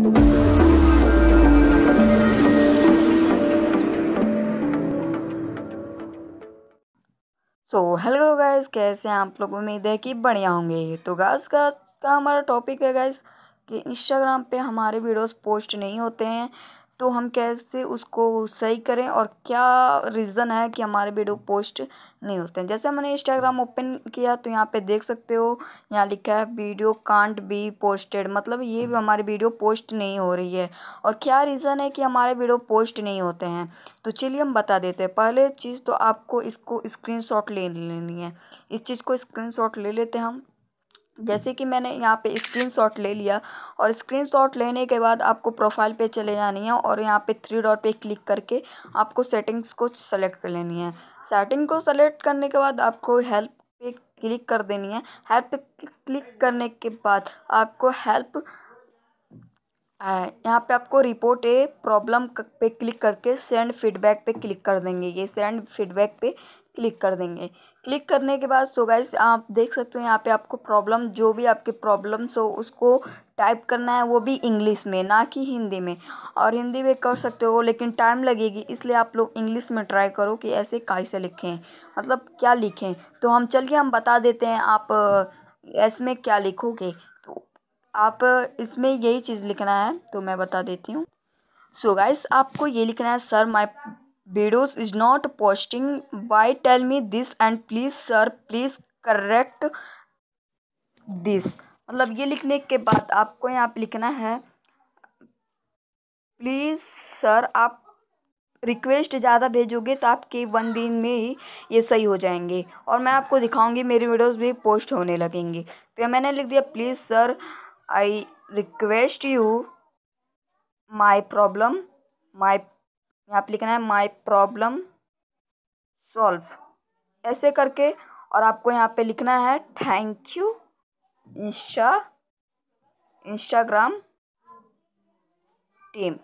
So hello guys कैसे हैं आप लोग उम्मीद है कि बढ़िया होंगे तो गाइस का का हमारा टॉपिक है गाइस कि इंस्टाग्राम पे हमारे वीडियोस पोस्ट नहीं होते हैं तो हम कैसे उसको सही करें और क्या रीज़न है कि हमारे वीडियो पोस्ट नहीं होते हैं जैसे हमने इंस्टाग्राम ओपन किया तो यहाँ पे देख सकते हो यहाँ लिखा है वीडियो कांट बी पोस्टेड मतलब ये भी हम्म। हमारी वीडियो पोस्ट नहीं हो रही है और क्या रीज़न है कि हमारे वीडियो पोस्ट नहीं होते हैं तो चलिए हम बता देते हैं पहले चीज़ तो आपको इसको स्क्रीन ले लेनी है इस चीज़ को स्क्रीन ले लेते हैं हम जैसे कि मैंने यहाँ पे स्क्रीनशॉट ले लिया और स्क्रीनशॉट लेने के बाद आपको प्रोफाइल पे चले जानी है और यहाँ पे थ्री डॉट पे क्लिक करके आपको सेटिंग्स को सेलेक्ट कर लेनी है सेटिंग को सेलेक्ट करने के बाद आपको हेल्प पे क्लिक कर देनी है हेल्प पे क्लिक करने के बाद आपको हेल्प यहाँ पे आपको रिपोर्ट ए प्रॉब्लम पे क्लिक करके सेंड फीडबैक पे क्लिक कर देंगे ये सेंड फीडबैक पे क्लिक कर देंगे क्लिक करने के बाद सो गाइस आप देख सकते हो यहाँ पे आपको प्रॉब्लम जो भी आपके प्रॉब्लम्स हो उसको टाइप करना है वो भी इंग्लिश में ना कि हिंदी में और हिंदी में कर सकते हो लेकिन टाइम लगेगी इसलिए आप लोग इंग्लिश में ट्राई करो कि ऐसे कैसे लिखें मतलब क्या लिखें तो हम चलिए हम बता देते हैं आप इसमें क्या लिखोगे तो आप इसमें यही चीज़ लिखना है तो मैं बता देती हूँ सो गाइस आपको ये लिखना है sir my videos is not posting why tell me this and please sir please correct this मतलब ये लिखने के बाद आपको यहाँ पे लिखना है प्लीज़ सर आप रिक्वेस्ट ज़्यादा भेजोगे तो आपके वन दिन में ही ये सही हो जाएंगे और मैं आपको दिखाऊंगी मेरी वीडियोस भी पोस्ट होने लगेंगे तो मैंने लिख दिया please sir I request you my problem my यहाँ पे लिखना है माय प्रॉब्लम सॉल्व ऐसे करके और आपको यहाँ पे लिखना है thank you insta Instagram team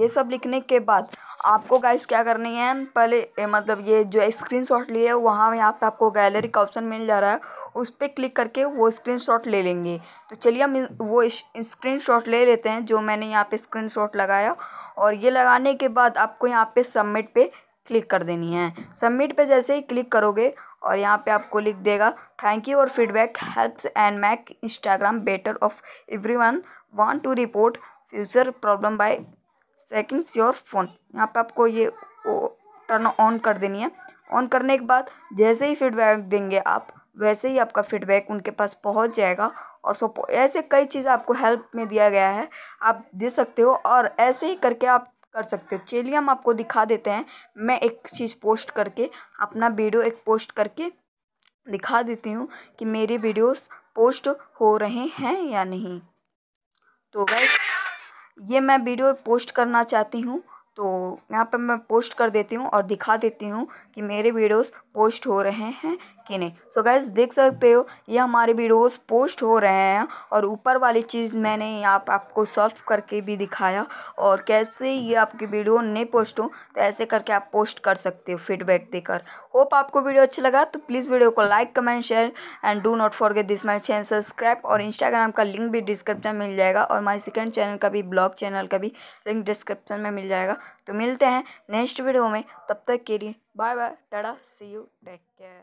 ये सब लिखने के बाद आपको गाइस क्या करनी है पहले ए, मतलब ये जो स्क्रीन शॉट लिए वहाँ यहाँ पे आपको गैलरी का ऑप्शन मिल जा रहा है उस पर क्लिक करके वो स्क्रीन शॉट ले लेंगे तो चलिए हम वो स्क्रीन शॉट ले लेते हैं जो मैंने यहाँ पे स्क्रीन शॉट लगाया और ये लगाने के बाद आपको यहाँ पे सबमिट पे क्लिक कर देनी है सबमिट पे जैसे ही क्लिक करोगे और यहाँ पे आपको लिख देगा थैंक यू और feedback helps and make Instagram better off every one want to report future problem by seconds your phone यहाँ पे आपको ये टर्न ऑन कर देनी है ऑन करने के बाद जैसे ही फीडबैक देंगे आप वैसे ही आपका फीडबैक उनके पास पहुँच जाएगा और सो ऐसे कई चीज़ आपको हेल्प में दिया गया है आप दे सकते हो और ऐसे ही करके आप कर सकते हो चलिए हम आपको दिखा देते हैं मैं एक चीज़ पोस्ट करके अपना वीडियो एक पोस्ट करके दिखा देती हूँ कि मेरे वीडियोस पोस्ट हो रहे हैं या नहीं तो वैस ये मैं वीडियो पोस्ट करना चाहती हूँ तो यहाँ पर मैं पोस्ट कर देती हूँ और दिखा देती हूँ कि मेरे वीडियोस पोस्ट हो रहे हैं कि नहीं सो गैस देख सकते हो ये हमारे वीडियोस पोस्ट हो रहे हैं और ऊपर वाली चीज़ मैंने यहाँ आप, आपको सॉल्व करके भी दिखाया और कैसे ये आपकी वीडियो नहीं पोस्ट हो तो ऐसे करके आप पोस्ट कर सकते हो फीडबैक देकर होप आपको वीडियो अच्छा लगा तो प्लीज़ वीडियो को like comment share and do not forget this my channel subscribe और इंस्टाग्राम का लिंक भी डिस्क्रिप्शन मिल जाएगा और माई सेकेंड चैनल का भी ब्लॉग चैनल का भी लिंक डिस्क्रिप्शन में मिल जाएगा तो मिलते हैं नेक्स्ट वीडियो में तब तक के लिए bye bye tata see you take care